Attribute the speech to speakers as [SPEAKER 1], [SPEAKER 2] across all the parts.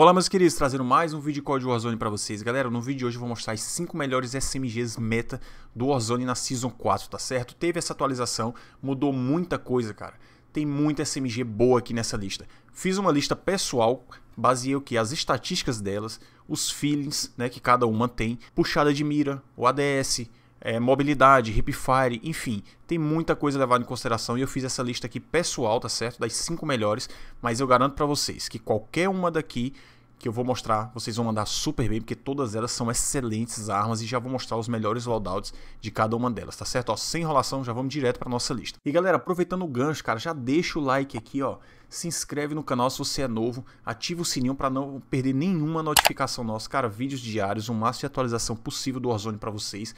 [SPEAKER 1] Olá meus queridos, trazendo mais um vídeo de código Warzone para vocês. Galera, no vídeo de hoje eu vou mostrar as 5 melhores SMGs meta do Warzone na Season 4, tá certo? Teve essa atualização, mudou muita coisa, cara. Tem muita SMG boa aqui nessa lista. Fiz uma lista pessoal, baseei o que? As estatísticas delas, os feelings né, que cada uma tem, puxada de mira, o ADS, é, mobilidade, hipfire, enfim, tem muita coisa levada em consideração e eu fiz essa lista aqui pessoal, tá certo? Das 5 melhores, mas eu garanto para vocês que qualquer uma daqui que eu vou mostrar, vocês vão mandar super bem, porque todas elas são excelentes armas e já vou mostrar os melhores loadouts de cada uma delas, tá certo? Ó, sem enrolação, já vamos direto para nossa lista. E galera, aproveitando o gancho, cara, já deixa o like aqui, ó, se inscreve no canal se você é novo, ativa o sininho para não perder nenhuma notificação nossa, cara, vídeos diários, o máximo de atualização possível do Warzone para vocês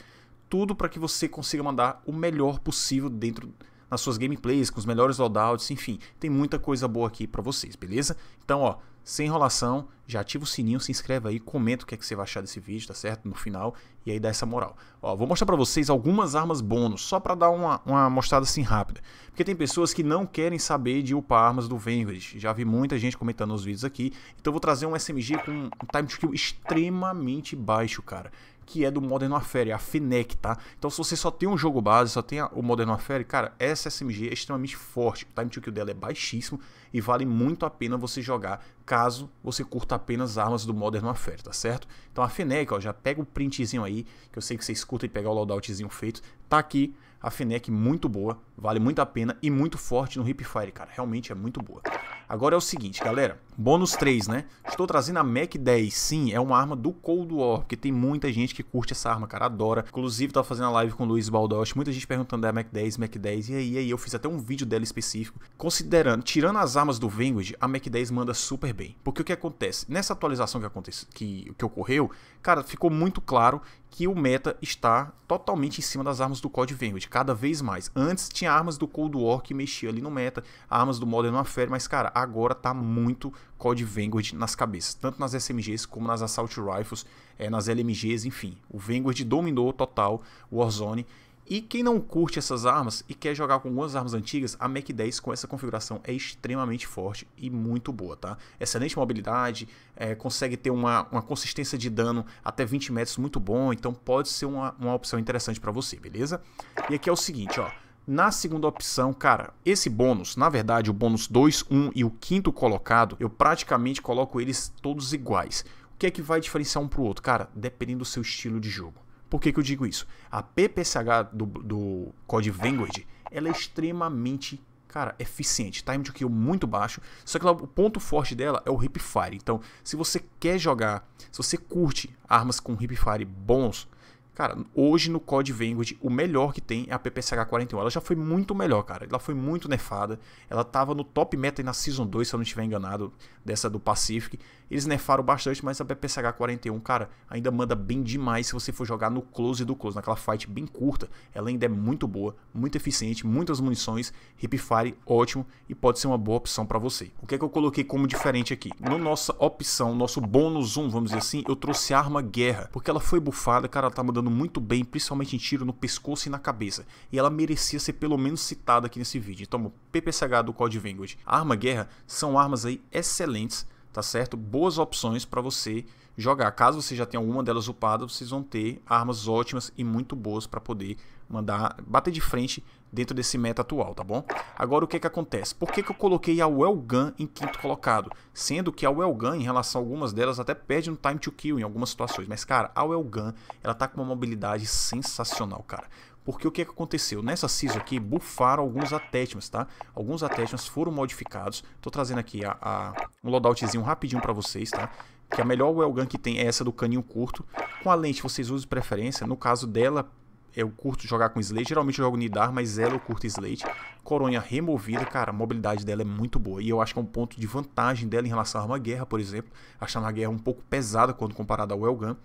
[SPEAKER 1] tudo para que você consiga mandar o melhor possível dentro nas suas gameplays, com os melhores loadouts, enfim, tem muita coisa boa aqui para vocês, beleza? Então, ó, sem enrolação, já ativa o sininho, se inscreve aí, comenta o que é que você vai achar desse vídeo, tá certo? No final, e aí dá essa moral. Ó, vou mostrar para vocês algumas armas bônus, só para dar uma, uma mostrada assim rápida. Porque tem pessoas que não querem saber de upar armas do Vanguard. Já vi muita gente comentando nos vídeos aqui. Então vou trazer um SMG com um time to kill extremamente baixo, cara que é do Modern Warfare, a FNEC, tá? Então se você só tem um jogo base, só tem a, o Modern Warfare, cara, essa SMG é extremamente forte, o time to kill dela é baixíssimo e vale muito a pena você jogar, caso você curta apenas armas do Modern Warfare, tá certo? Então a FNEC, ó, já pega o printzinho aí, que eu sei que vocês curtem pegar o loadoutzinho feito, tá aqui, a FNEC muito boa, vale muito a pena e muito forte no Hipfire, cara, realmente é muito boa. Agora é o seguinte, galera, Bônus 3, né? Estou trazendo a Mac 10. Sim, é uma arma do Cold War, porque tem muita gente que curte essa arma, cara, adora. Inclusive, tava fazendo a live com o Luiz Baldoche, muita gente perguntando da é, Mac 10, Mac 10, e aí, aí eu fiz até um vídeo dela específico. Considerando, tirando as armas do Vanguard, a Mac 10 manda super bem. Porque o que acontece? Nessa atualização que, acontece, que, que ocorreu, cara, ficou muito claro que o meta está totalmente em cima das armas do Cold Vanguard, cada vez mais. Antes tinha armas do Cold War que mexia ali no meta, armas do Modern Warfare, mas cara, agora tá muito Code Vanguard nas cabeças, tanto nas SMGs como nas Assault Rifles, é, nas LMGs, enfim. O Vanguard dominou total o Warzone. E quem não curte essas armas e quer jogar com algumas armas antigas, a Mac 10 com essa configuração é extremamente forte e muito boa, tá? Excelente mobilidade, é, consegue ter uma, uma consistência de dano até 20 metros muito bom, então pode ser uma, uma opção interessante para você, beleza? E aqui é o seguinte, ó. Na segunda opção, cara, esse bônus, na verdade, o bônus 2, 1 e o quinto colocado, eu praticamente coloco eles todos iguais. O que é que vai diferenciar um para o outro? Cara, dependendo do seu estilo de jogo. Por que, que eu digo isso? A PPSH do, do Code Vanguard, ela é extremamente cara, eficiente. Time de kill muito baixo. Só que o ponto forte dela é o hip fire. Então, se você quer jogar, se você curte armas com hip fire bons, Cara, hoje no COD Vanguard, o melhor que tem é a PPSH 41. Ela já foi muito melhor, cara. Ela foi muito nefada Ela tava no top meta na Season 2, se eu não estiver enganado, dessa do Pacific. Eles nerfaram bastante, mas a BPSH 41, cara, ainda manda bem demais se você for jogar no close do close, naquela fight bem curta. Ela ainda é muito boa, muito eficiente, muitas munições, hipfire ótimo e pode ser uma boa opção para você. O que é que eu coloquei como diferente aqui? Na no nossa opção, nosso bônus 1, vamos dizer assim, eu trouxe a arma guerra, porque ela foi bufada, cara, ela tá mandando muito bem, principalmente em tiro no pescoço e na cabeça. E ela merecia ser pelo menos citada aqui nesse vídeo. Então, PPSH do Code Vanguard, arma guerra são armas aí excelentes tá certo? Boas opções para você jogar. Caso você já tenha alguma delas upada, vocês vão ter armas ótimas e muito boas para poder mandar bater de frente dentro desse meta atual, tá bom? Agora o que que acontece? Por que, que eu coloquei a Well Gun em quinto colocado? Sendo que a Well Gun, em relação a algumas delas, até perde no time to kill em algumas situações. Mas, cara, a Well Gun, ela tá com uma mobilidade sensacional, cara. Porque o que, é que aconteceu? Nessa CISO aqui, bufaram alguns attachments, tá? Alguns attachments foram modificados. Tô trazendo aqui a, a um loadoutzinho rapidinho para vocês, tá? Que a melhor wellgun que tem é essa do caninho curto. Com a lente, vocês usam de preferência. No caso dela, eu curto jogar com Slate. Geralmente eu jogo Nidar, mas ela eu curto Slate. Coronha removida, cara, a mobilidade dela é muito boa. E eu acho que é um ponto de vantagem dela em relação a uma Guerra, por exemplo. achar a Guerra um pouco pesada quando comparada ao Wellgun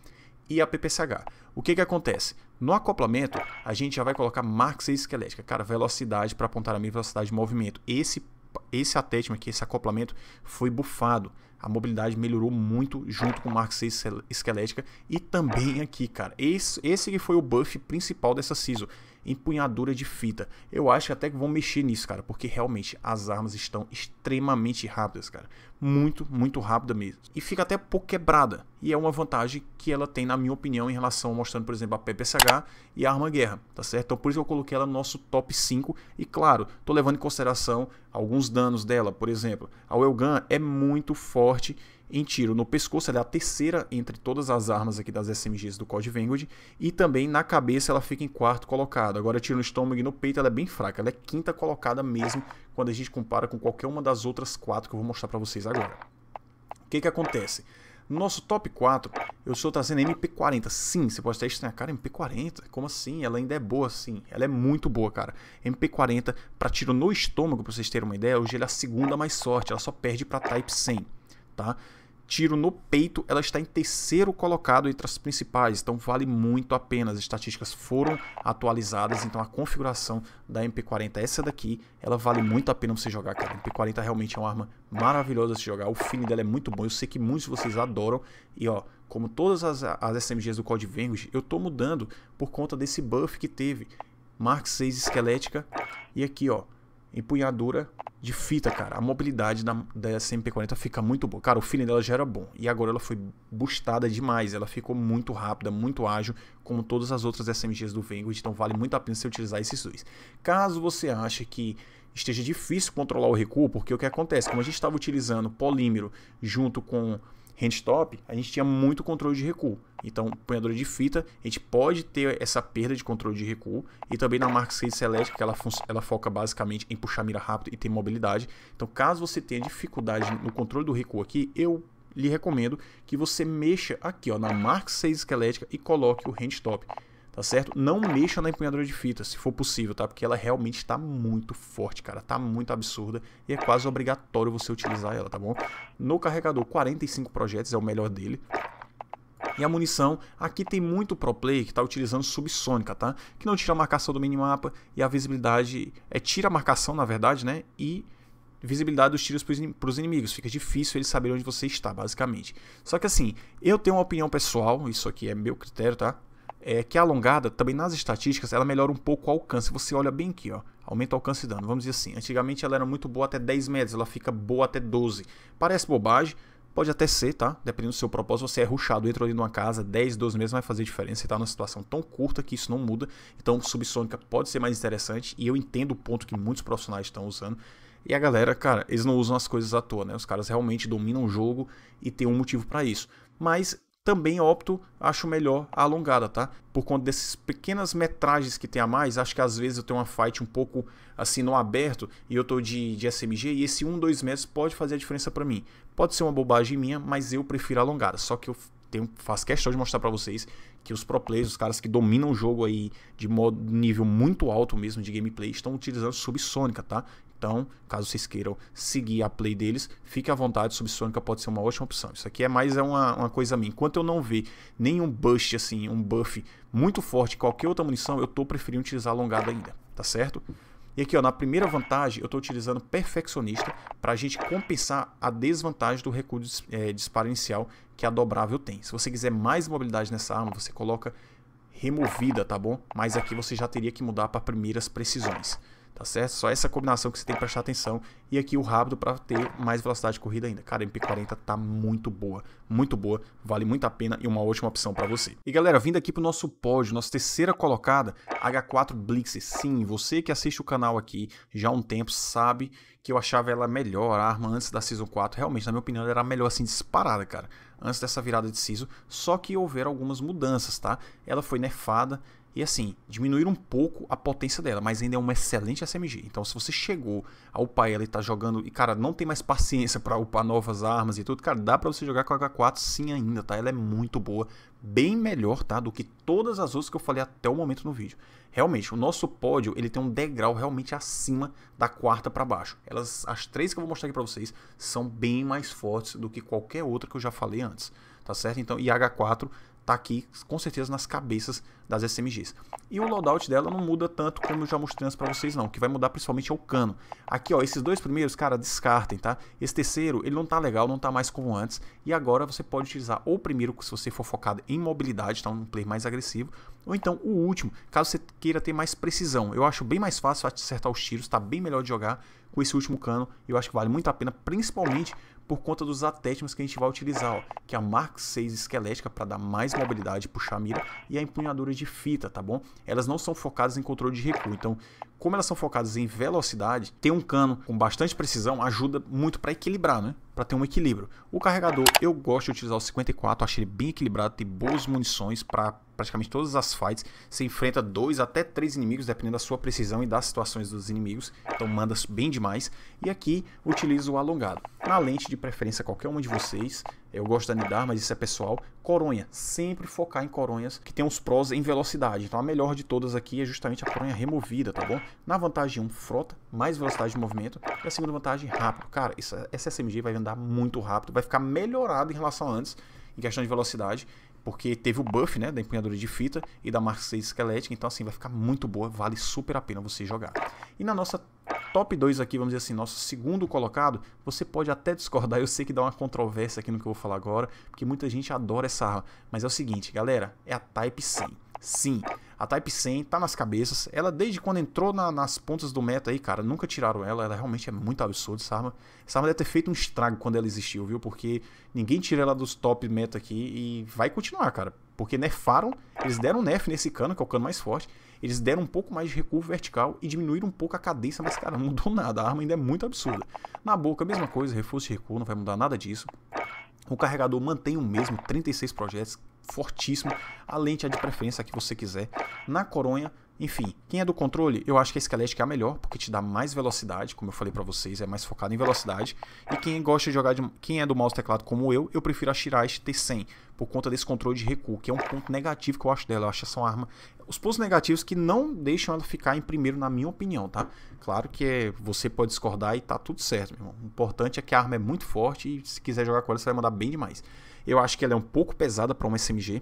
[SPEAKER 1] e a PPCH. O que, que acontece? No acoplamento, a gente já vai colocar marca esquelética. Cara, velocidade para apontar minha velocidade de movimento. Esse, esse attachment aqui, esse acoplamento, foi bufado. A mobilidade melhorou muito junto com marca esquelética. E também aqui, cara. Esse, esse foi o buff principal dessa ciso empunhadura de fita. Eu acho que até que vão mexer nisso, cara, porque realmente as armas estão extremamente rápidas, cara. Muito, muito rápida mesmo. E fica até pouco quebrada. E é uma vantagem que ela tem, na minha opinião, em relação mostrando, por exemplo, a PPSH e a arma guerra, tá certo? Então por isso que eu coloquei ela no nosso top 5. E claro, tô levando em consideração alguns danos dela, por exemplo. A Elgan é muito forte em tiro no pescoço, ela é a terceira entre todas as armas aqui das SMGs do Code Vanguard, e também na cabeça ela fica em quarto colocado. Agora tiro no estômago e no peito ela é bem fraca, ela é quinta colocada mesmo quando a gente compara com qualquer uma das outras quatro que eu vou mostrar para vocês agora. O que que acontece? No nosso top 4, eu estou trazendo MP40. Sim, você pode até estranhar, cara, MP40? Como assim? Ela ainda é boa, sim. Ela é muito boa, cara. MP40, para tiro no estômago, para vocês terem uma ideia, hoje ela é a segunda mais sorte. Ela só perde para Type 100, tá? tiro no peito, ela está em terceiro colocado entre as principais, então vale muito a pena. As estatísticas foram atualizadas, então a configuração da MP40, é essa daqui, ela vale muito a pena você jogar, cara. A MP40 realmente é uma arma maravilhosa de jogar, o feeling dela é muito bom, eu sei que muitos de vocês adoram, e ó, como todas as, as SMGs do Code Vanguard, eu tô mudando por conta desse buff que teve. Mark 6 esquelética, e aqui ó, empunhadura de fita, cara. A mobilidade da, da SMP40 fica muito boa. Cara, o feeling dela já era bom. E agora ela foi boostada demais. Ela ficou muito rápida, muito ágil, como todas as outras SMGs do Vanguard. Então vale muito a pena você utilizar esses dois. Caso você ache que esteja difícil controlar o recuo, porque o que acontece? Como a gente estava utilizando polímero junto com top, a gente tinha muito controle de recuo. Então, punhadora de fita, a gente pode ter essa perda de controle de recuo. E também na Mark 6 Select, que ela, ela foca basicamente em puxar mira rápido e ter mobilidade. Então, caso você tenha dificuldade no controle do recuo aqui, eu lhe recomendo que você mexa aqui ó, na Mark 6 esquelética e coloque o Top tá certo? Não mexa na empunhadora de fita, se for possível, tá? Porque ela realmente tá muito forte, cara, tá muito absurda e é quase obrigatório você utilizar ela, tá bom? No carregador, 45 projetos é o melhor dele, e a munição, aqui tem muito pro play que está utilizando subsônica, tá? Que não tira a marcação do minimapa e a visibilidade... É, tira a marcação, na verdade, né? E visibilidade dos tiros para os inimigos. Fica difícil eles saberem onde você está, basicamente. Só que assim, eu tenho uma opinião pessoal, isso aqui é meu critério, tá? é que a alongada, também nas estatísticas, ela melhora um pouco o alcance. Você olha bem aqui, ó, aumenta o alcance de dano. Vamos dizer assim, antigamente ela era muito boa até 10 metros, ela fica boa até 12. Parece bobagem, Pode até ser, tá? Dependendo do seu propósito, você é ruxado, entra ali numa casa, 10, 12 meses vai fazer diferença, você tá numa situação tão curta que isso não muda. Então, subsônica pode ser mais interessante e eu entendo o ponto que muitos profissionais estão usando. E a galera, cara, eles não usam as coisas à toa, né? Os caras realmente dominam o jogo e tem um motivo para isso. Mas também opto, acho melhor a alongada, tá? Por conta dessas pequenas metragens que tem a mais, acho que às vezes eu tenho uma fight um pouco assim no aberto e eu tô de, de SMG e esse 1, 2 metros pode fazer a diferença para mim. Pode ser uma bobagem minha, mas eu prefiro a alongada, só que eu tenho, faço questão de mostrar para vocês que os pro players, os caras que dominam o jogo aí de modo, nível muito alto mesmo de gameplay, estão utilizando subsônica, tá? Então, caso vocês queiram seguir a play deles, fique à vontade, Subsônica pode ser uma ótima opção. Isso aqui é mais é uma, uma coisa minha. Enquanto eu não ver nenhum bust, assim, um buff muito forte, qualquer outra munição, eu tô preferindo utilizar alongada ainda, tá certo? E aqui, ó, na primeira vantagem, eu estou utilizando perfeccionista para a gente compensar a desvantagem do recuo de, é, disparo inicial que a dobrável tem. Se você quiser mais mobilidade nessa arma, você coloca removida, tá bom? Mas aqui você já teria que mudar para primeiras precisões tá certo? Só essa combinação que você tem que prestar atenção. E aqui o rápido para ter mais velocidade de corrida ainda. Cara, a MP40 tá muito boa, muito boa, vale muito a pena e uma ótima opção para você. E galera, vindo aqui pro nosso pódio, nossa terceira colocada, H4 Blix Sim, você que assiste o canal aqui já há um tempo sabe que eu achava ela melhor, a arma antes da Season 4, realmente, na minha opinião, ela era melhor assim disparada, cara, antes dessa virada de Season, só que houveram algumas mudanças, tá? Ela foi nerfada, e assim, diminuir um pouco a potência dela, mas ainda é uma excelente SMG. Então, se você chegou a upar ela e tá jogando, e cara, não tem mais paciência para upar novas armas e tudo, cara, dá para você jogar com a H4 sim ainda, tá? Ela é muito boa, bem melhor, tá? Do que todas as outras que eu falei até o momento no vídeo. Realmente, o nosso pódio, ele tem um degrau realmente acima da quarta para baixo. Elas, as três que eu vou mostrar aqui para vocês, são bem mais fortes do que qualquer outra que eu já falei antes tá certo? Então, e H4 tá aqui com certeza nas cabeças das SMGs. E o loadout dela não muda tanto como eu já mostrei antes para vocês não, que vai mudar principalmente é o cano. Aqui ó, esses dois primeiros, cara, descartem, tá? Esse terceiro, ele não tá legal, não tá mais como antes, e agora você pode utilizar ou o primeiro, se você for focado em mobilidade, tá? Um player mais agressivo, ou então o último, caso você queira ter mais precisão. Eu acho bem mais fácil acertar os tiros, tá bem melhor de jogar, com esse último cano. Eu acho que vale muito a pena, principalmente por conta dos atétimas que a gente vai utilizar, ó, que é a Mark 6 esquelética para dar mais mobilidade, puxar a mira, e a empunhadura de fita, tá bom? Elas não são focadas em controle de recuo, então como elas são focadas em velocidade, ter um cano com bastante precisão ajuda muito para equilibrar, né? para ter um equilíbrio. O carregador, eu gosto de utilizar o 54, acho ele bem equilibrado, tem boas munições para praticamente todas as fights. Você enfrenta dois até três inimigos, dependendo da sua precisão e das situações dos inimigos. Então manda bem demais. E aqui utilizo o alongado. Na lente de preferência qualquer uma de vocês, eu gosto de anidar, mas isso é pessoal. Coronha, sempre focar em coronhas que tem uns prós em velocidade. Então a melhor de todas aqui é justamente a coronha removida, tá bom? Na vantagem 1, frota, mais velocidade de movimento. E a segunda vantagem, rápido. Cara, é, essa SMG vai andar muito rápido, vai ficar melhorado em relação a antes, em questão de velocidade porque teve o buff, né, da empunhadura de fita e da Mark 6 Esquelética. então assim, vai ficar muito boa, vale super a pena você jogar. E na nossa top 2 aqui, vamos dizer assim, nosso segundo colocado, você pode até discordar. Eu sei que dá uma controvérsia aqui no que eu vou falar agora, porque muita gente adora essa arma. Mas é o seguinte, galera, é a Type 100. Sim, a Type 100 tá nas cabeças. Ela desde quando entrou na, nas pontas do meta aí, cara, nunca tiraram ela. Ela realmente é muito absurda essa arma. Essa arma deve ter feito um estrago quando ela existiu, viu? Porque ninguém tira ela dos top meta aqui e vai continuar, cara. Porque nerfaram, eles deram nef nerf nesse cano, que é o cano mais forte. Eles deram um pouco mais de recuo vertical e diminuíram um pouco a cadência, mas, cara, não mudou nada. A arma ainda é muito absurda. Na boca, a mesma coisa, reforço de recuo, não vai mudar nada disso. O carregador mantém o mesmo, 36 projetos, fortíssimo. A lente é de preferência a que você quiser. Na coronha, enfim, quem é do controle, eu acho que a Skeletic é a melhor, porque te dá mais velocidade, como eu falei para vocês, é mais focado em velocidade. E quem gosta de jogar de, quem é do mouse teclado como eu, eu prefiro a Shirai T100, por conta desse controle de recuo, que é um ponto negativo que eu acho dela. Eu acho essa uma arma os pontos negativos que não deixam ela ficar em primeiro na minha opinião, tá? Claro que é, você pode discordar e tá tudo certo, meu irmão. O importante é que a arma é muito forte e se quiser jogar com ela, você vai mandar bem demais. Eu acho que ela é um pouco pesada para uma SMG,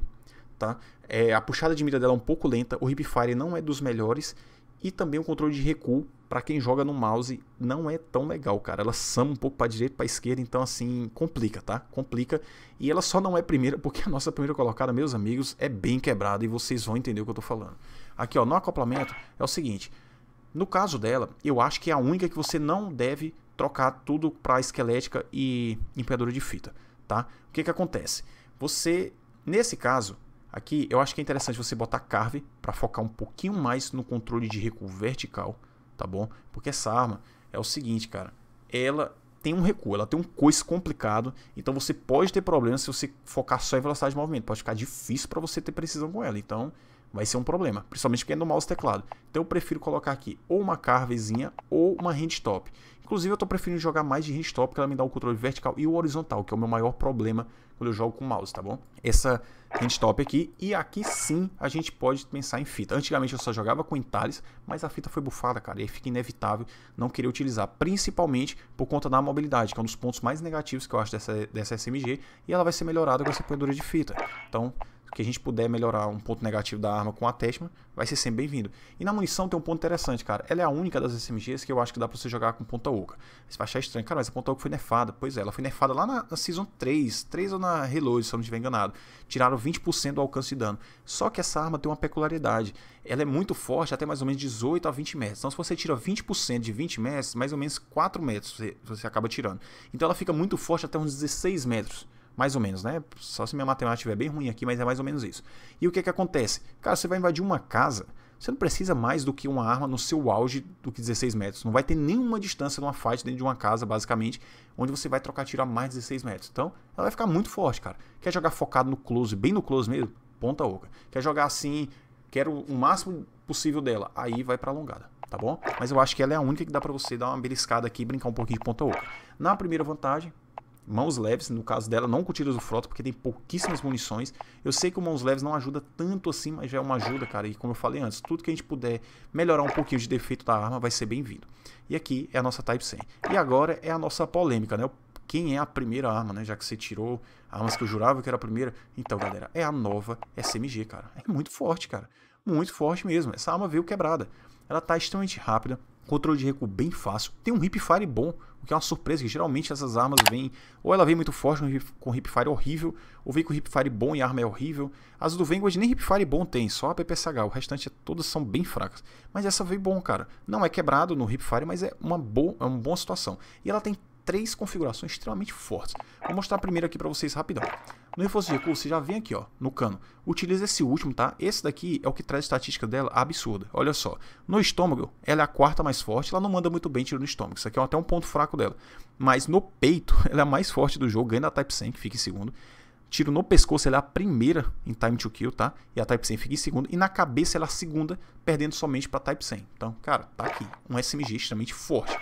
[SPEAKER 1] tá? É, a puxada de mira dela é um pouco lenta, o hipfire não é dos melhores e também o controle de recuo para quem joga no mouse não é tão legal, cara. Ela sama um pouco para direita, para esquerda, então assim complica, tá? Complica. E ela só não é primeira porque a nossa primeira colocada, meus amigos, é bem quebrada e vocês vão entender o que eu tô falando. Aqui, ó, no acoplamento é o seguinte. No caso dela, eu acho que é a única que você não deve trocar tudo para esquelética e empunhadura de fita, tá? O que que acontece? Você, nesse caso, Aqui eu acho que é interessante você botar Carve para focar um pouquinho mais no controle de recuo vertical, tá bom? Porque essa arma é o seguinte, cara, ela tem um recuo, ela tem um coice complicado, então você pode ter problemas se você focar só em velocidade de movimento, pode ficar difícil para você ter precisão com ela. Então, vai ser um problema, principalmente porque é no mouse teclado. Então eu prefiro colocar aqui ou uma carvezinha ou uma handtop. Inclusive eu tô preferindo jogar mais de handtop, porque ela me dá o controle vertical e o horizontal, que é o meu maior problema quando eu jogo com mouse, tá bom? Essa handtop aqui, e aqui sim a gente pode pensar em fita. Antigamente eu só jogava com entalhes, mas a fita foi bufada, cara, e aí fica inevitável não querer utilizar, principalmente por conta da mobilidade, que é um dos pontos mais negativos que eu acho dessa, dessa SMG, e ela vai ser melhorada com essa pendura de fita. Então, que a gente puder melhorar um ponto negativo da arma com a Teshma, vai ser sempre bem-vindo. E na munição tem um ponto interessante, cara. Ela é a única das SMGs que eu acho que dá pra você jogar com ponta oca. Você vai achar estranho, cara, mas a ponta oca foi nefada. Pois é, ela foi nefada lá na, na Season 3, 3 ou na Reload, se eu não estiver enganado. Tiraram 20% do alcance de dano. Só que essa arma tem uma peculiaridade. Ela é muito forte, até mais ou menos 18 a 20 metros. Então se você tira 20% de 20 metros, mais ou menos 4 metros você, você acaba tirando. Então ela fica muito forte até uns 16 metros. Mais ou menos, né? Só se minha matemática estiver bem ruim aqui, mas é mais ou menos isso. E o que, é que acontece? Cara, você vai invadir uma casa, você não precisa mais do que uma arma no seu auge do que 16 metros. Não vai ter nenhuma distância de uma fight dentro de uma casa, basicamente, onde você vai trocar tiro a mais de 16 metros. Então, ela vai ficar muito forte, cara. Quer jogar focado no close, bem no close mesmo? Ponta oca. Quer jogar assim, quero o máximo possível dela? Aí vai pra alongada, tá bom? Mas eu acho que ela é a única que dá pra você dar uma beliscada aqui e brincar um pouquinho de ponta oca. Na primeira vantagem, mãos leves, no caso dela, não com tiros do Frota, porque tem pouquíssimas munições. Eu sei que o mãos leves não ajuda tanto assim, mas já é uma ajuda, cara. E como eu falei antes, tudo que a gente puder melhorar um pouquinho de defeito da arma vai ser bem-vindo. E aqui é a nossa Type 100. E agora é a nossa polêmica, né? Quem é a primeira arma, né? Já que você tirou armas que eu jurava que era a primeira. Então, galera, é a nova SMG, cara. É muito forte, cara. Muito forte mesmo. Essa arma veio quebrada. Ela tá extremamente rápida, controle de recuo bem fácil, tem um hip fire bom, o que é uma surpresa, que geralmente essas armas vêm... Ou ela vem muito forte com hipfire horrível, ou vem com hipfire bom e a arma é horrível. As do Vanguard nem hipfire bom tem, só a PPSH. O restante é, todas são bem fracas. Mas essa veio bom, cara. Não é quebrado no hipfire, mas é uma, boa, é uma boa situação. E ela tem três configurações extremamente fortes. Vou mostrar primeiro aqui para vocês rapidão. No reforço de recurso, você já vem aqui ó, no cano. Utiliza esse último, tá? Esse daqui é o que traz a estatística dela absurda. Olha só. No estômago, ela é a quarta mais forte. Ela não manda muito bem tiro no estômago. Isso aqui é até um ponto fraco dela. Mas no peito, ela é a mais forte do jogo. Ganha da Type 100, que fica em segundo. Tiro no pescoço, ela é a primeira em time to kill, tá? E a Type 100 fica em segundo. E na cabeça, ela é a segunda, perdendo somente para Type 100. Então, cara, tá aqui. Um SMG extremamente forte.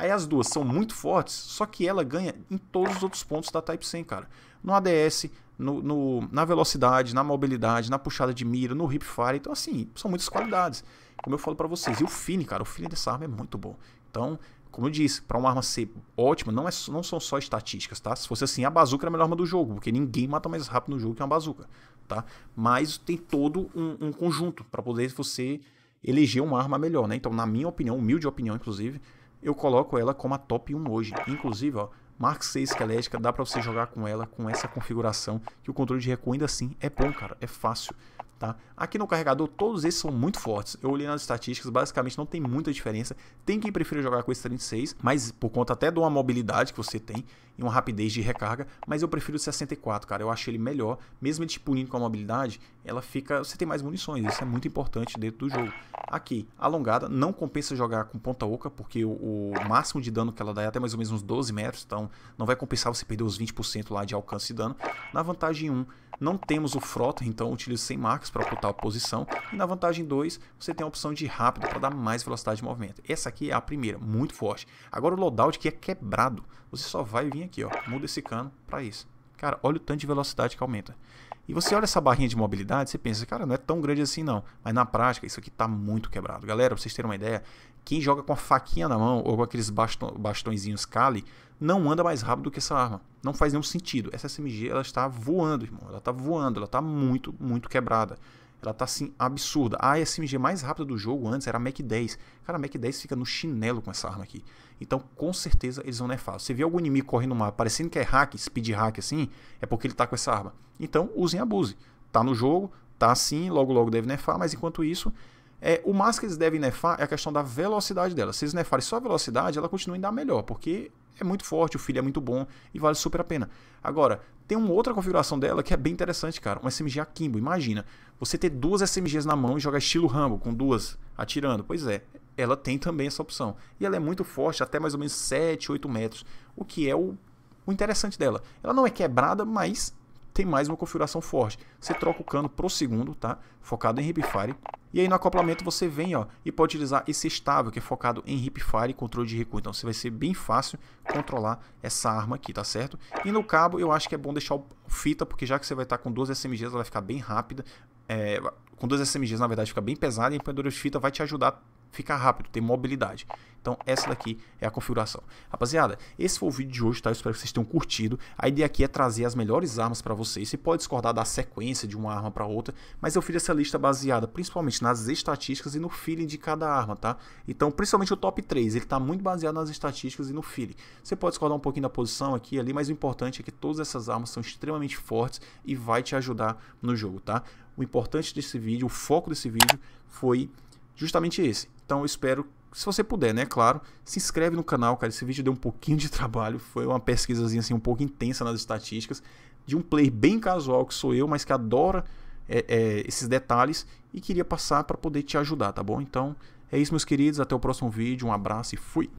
[SPEAKER 1] Aí as duas são muito fortes, só que ela ganha em todos os outros pontos da Type 100, cara. No ADS, no, no, na velocidade, na mobilidade, na puxada de mira, no hip fire Então, assim, são muitas qualidades. Como eu falo para vocês. E o fini cara, o fini dessa arma é muito bom. Então, como eu disse, para uma arma ser ótima, não, é, não são só estatísticas, tá? Se fosse assim, a bazuca era a melhor arma do jogo, porque ninguém mata mais rápido no jogo que uma bazuca, tá? Mas tem todo um, um conjunto para poder você eleger uma arma melhor, né? Então, na minha opinião, humilde opinião, inclusive, eu coloco ela como a top 1 hoje. Inclusive, ó, Mark 6 esquelética, dá para você jogar com ela, com essa configuração, que o controle de recuo ainda assim é bom, cara, é fácil. Tá? Aqui no carregador, todos esses são muito fortes. Eu olhei nas estatísticas, basicamente não tem muita diferença. Tem quem prefira jogar com esse 36, mas por conta até de uma mobilidade que você tem, e uma rapidez de recarga, mas eu prefiro o 64, cara. Eu acho ele melhor. Mesmo ele te punindo com a mobilidade, ela fica. Você tem mais munições, isso é muito importante dentro do jogo. Aqui, alongada, não compensa jogar com ponta oca, porque o, o máximo de dano que ela dá é até mais ou menos uns 12 metros, então não vai compensar você perder os 20% lá de alcance de dano. Na vantagem 1, não temos o frota, então utilizo sem marcas para ocultar a posição. E na vantagem 2, você tem a opção de rápido para dar mais velocidade de movimento. Essa aqui é a primeira, muito forte. Agora o loadout que é quebrado, você só vai vir aqui, ó. Muda esse cano para isso. Cara, olha o tanto de velocidade que aumenta. E você olha essa barrinha de mobilidade, você pensa, cara, não é tão grande assim não. Mas na prática, isso aqui tá muito quebrado. Galera, pra vocês terem uma ideia, quem joga com a faquinha na mão ou com aqueles basto bastõezinhos Kali, não anda mais rápido do que essa arma. Não faz nenhum sentido. Essa SMG, ela está voando, irmão. Ela está voando, ela está muito, muito quebrada. Ela tá assim, absurda. A SMG mais rápida do jogo antes era a Mac 10. Cara, a Mac 10 fica no chinelo com essa arma aqui. Então, com certeza, eles vão nerfar. Se vê algum inimigo correndo no mapa, parecendo que é hack, speed hack assim, é porque ele tá com essa arma. Então, usem e abuse. Tá no jogo, tá assim, logo logo deve nerfar, mas enquanto isso, é, o máximo que eles devem nefar é a questão da velocidade dela. Se eles nefarem só a velocidade, ela continua ainda melhor, porque é muito forte, o filho é muito bom e vale super a pena. Agora, tem uma outra configuração dela que é bem interessante, cara. Uma SMG Akimbo. Imagina, você ter duas SMGs na mão e jogar estilo Rambo, com duas atirando. Pois é, ela tem também essa opção. E ela é muito forte, até mais ou menos 7, 8 metros, o que é o, o interessante dela. Ela não é quebrada, mas tem mais uma configuração forte. Você troca o cano pro segundo, tá? Focado em hipfire. E aí no acoplamento você vem ó, e pode utilizar esse estável que é focado em hipfire e controle de recuo. Então você vai ser bem fácil controlar essa arma aqui, tá certo? E no cabo eu acho que é bom deixar o fita, porque já que você vai estar com duas SMGs, ela vai ficar bem rápida. É, com duas SMGs, na verdade, fica bem pesada e a empunhadura de fita vai te ajudar fica rápido, tem mobilidade. Então essa daqui é a configuração. Rapaziada, esse foi o vídeo de hoje, tá? Eu espero que vocês tenham curtido. A ideia aqui é trazer as melhores armas para vocês. Você pode discordar da sequência de uma arma para outra, mas eu fiz essa lista baseada principalmente nas estatísticas e no feeling de cada arma, tá? Então, principalmente o top 3, ele tá muito baseado nas estatísticas e no feeling. Você pode discordar um pouquinho da posição aqui ali, mas o importante é que todas essas armas são extremamente fortes e vai te ajudar no jogo, tá? O importante desse vídeo, o foco desse vídeo foi justamente esse então eu espero, se você puder, né, claro, se inscreve no canal, cara. Esse vídeo deu um pouquinho de trabalho, foi uma pesquisazinha assim um pouco intensa nas estatísticas de um player bem casual que sou eu, mas que adora é, é, esses detalhes e queria passar para poder te ajudar, tá bom? Então é isso, meus queridos. Até o próximo vídeo. Um abraço e fui!